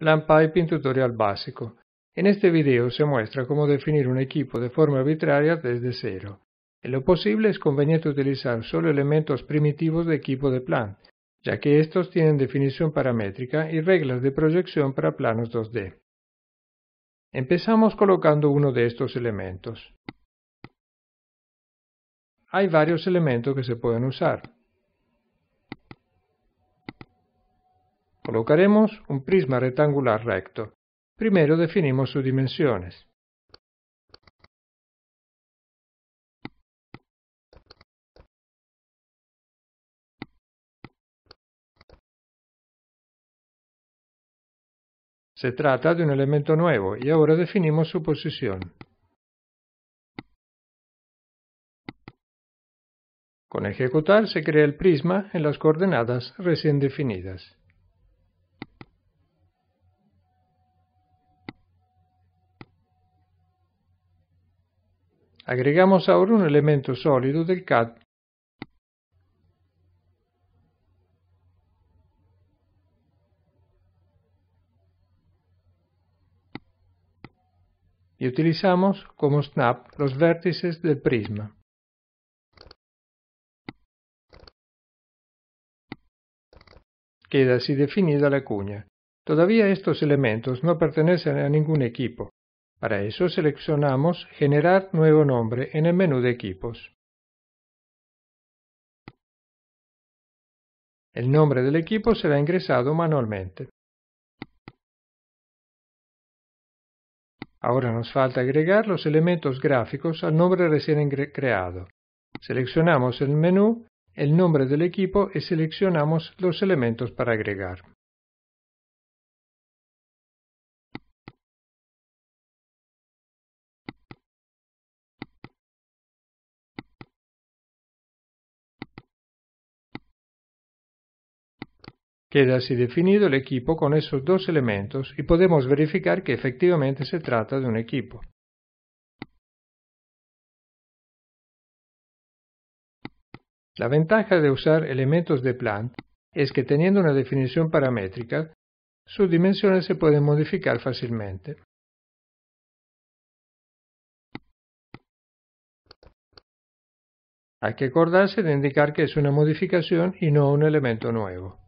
LAN Piping Tutorial Básico. En este video se muestra cómo definir un equipo de forma arbitraria desde cero. En lo posible es conveniente utilizar solo elementos primitivos de equipo de plan, ya que estos tienen definición paramétrica y reglas de proyección para planos 2D. Empezamos colocando uno de estos elementos. Hay varios elementos que se pueden usar. Colocaremos un prisma rectangular recto. Primero definimos sus dimensiones. Se trata de un elemento nuevo y ahora definimos su posición. Con ejecutar se crea el prisma en las coordenadas recién definidas. Agregamos ahora un elemento sólido del CAD y utilizamos como snap los vértices del prisma. Queda así definida la cuña. Todavía estos elementos no pertenecen a ningún equipo, para eso seleccionamos Generar nuevo nombre en el menú de equipos. El nombre del equipo será ingresado manualmente. Ahora nos falta agregar los elementos gráficos al nombre recién creado. Seleccionamos el menú, el nombre del equipo y seleccionamos los elementos para agregar. Queda así definido el equipo con esos dos elementos y podemos verificar que efectivamente se trata de un equipo. La ventaja de usar elementos de plan es que teniendo una definición paramétrica, sus dimensiones se pueden modificar fácilmente. Hay que acordarse de indicar que es una modificación y no un elemento nuevo.